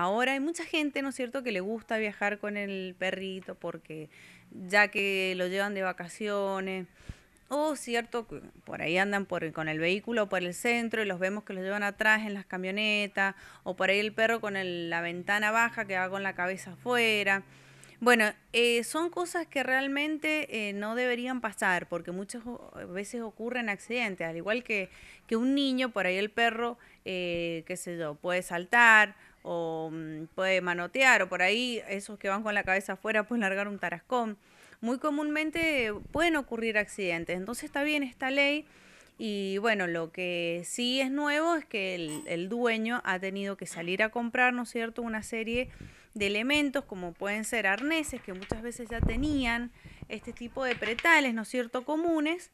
Ahora hay mucha gente, ¿no es cierto?, que le gusta viajar con el perrito porque ya que lo llevan de vacaciones o cierto, por ahí andan por, con el vehículo por el centro y los vemos que lo llevan atrás en las camionetas o por ahí el perro con la ventana baja que va con la cabeza afuera. Bueno, eh, son cosas que realmente eh, no deberían pasar porque muchas veces ocurren accidentes, al igual que, que un niño, por ahí el perro, eh, qué sé yo, puede saltar o mm, puede manotear o por ahí esos que van con la cabeza afuera pueden largar un tarascón. Muy comúnmente pueden ocurrir accidentes, entonces está bien esta ley y bueno, lo que sí es nuevo es que el, dueño ha tenido que salir a comprar, ¿no es cierto?, una serie de elementos como pueden ser arneses, que muchas veces ya tenían este tipo de pretales, ¿no es cierto?, comunes.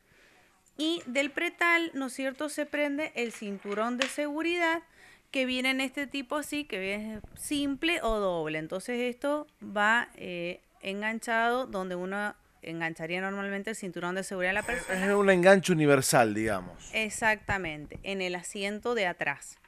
Y del pretal, ¿no es cierto?, se prende el cinturón de seguridad que viene en este tipo así, que es simple o doble. Entonces esto va eh, enganchado donde uno engancharía normalmente el cinturón de seguridad de la persona. Es un enganche universal, digamos. Exactamente, en el asiento de atrás.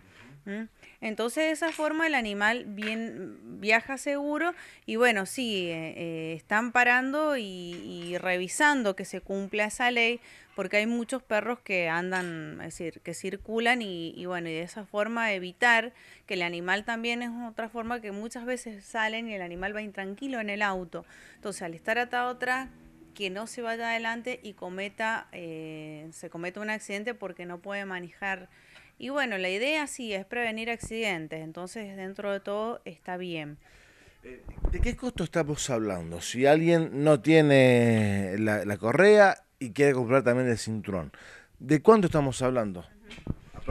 Entonces de esa forma el animal bien, viaja seguro y bueno, sí, eh, eh, están parando y, revisando que se cumpla esa ley porque hay muchos perros que andan, es decir, que circulan y, y, bueno, y de esa forma evitar que el animal también es otra forma que muchas veces salen y el animal va intranquilo en el auto. Entonces al estar atado atrás que no se vaya adelante y cometa, eh, se cometa un accidente porque no puede manejar. Y bueno, la idea sí es prevenir accidentes, entonces dentro de todo está bien. Eh, ¿De qué costo estamos hablando? Si alguien no tiene la, la correa y quiere comprar también el cinturón, ¿de cuánto estamos hablando?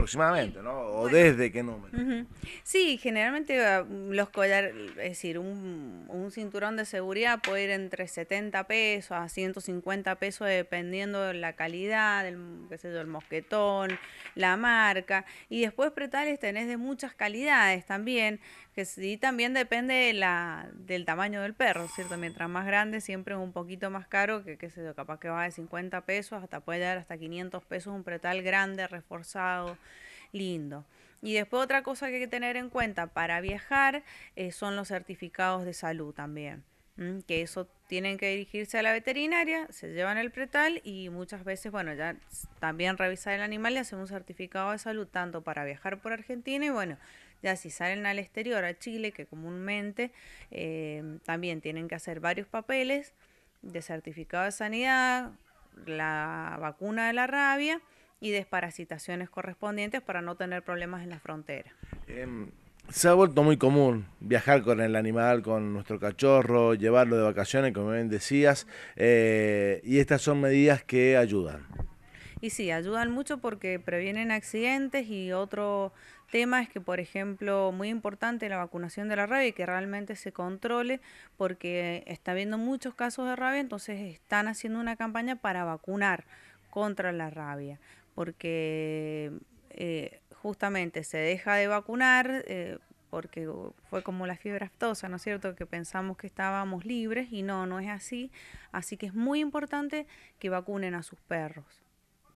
aproximadamente, ¿no? O desde qué número. Sí, generalmente um, los collar es decir, un, cinturón de seguridad puede ir entre 70 pesos a 150 pesos dependiendo de la calidad, del qué sé yo, el mosquetón, la marca. Y después pretales tenés de muchas calidades también, que sí también depende de la, del tamaño del perro, ¿cierto? Mientras más grande siempre es un poquito más caro, que qué sé yo, capaz que va de 50 pesos hasta puede llegar hasta 500 pesos un pretal grande, reforzado lindo. Y después otra cosa que hay que tener en cuenta para viajar eh, son los certificados de salud también. Que eso tienen que dirigirse a la veterinaria, se llevan el pretal y muchas veces, bueno, ya también revisar el animal y hacen un certificado de salud tanto para viajar por Argentina y bueno, ya si salen al exterior, a Chile, que comúnmente em, también tienen que hacer varios papeles de certificado de sanidad, la vacuna de la rabia y desparasitaciones correspondientes para no tener problemas en la frontera. Em, se ha vuelto muy común viajar con el animal, con nuestro cachorro, llevarlo de vacaciones, como bien decías, eh, y estas son medidas que ayudan. Y sí, ayudan mucho porque previenen accidentes y otro tema es que, por ejemplo, muy importante la vacunación de la rabia y que realmente se controle porque está habiendo muchos casos de rabia, entonces están haciendo una campaña para vacunar contra la rabia porque eh, justamente se deja de vacunar eh, porque fue como la fiebre aftosa, ¿no es cierto? Que pensamos que estábamos libres y no, no es así. Así que es muy importante que vacunen a sus perros.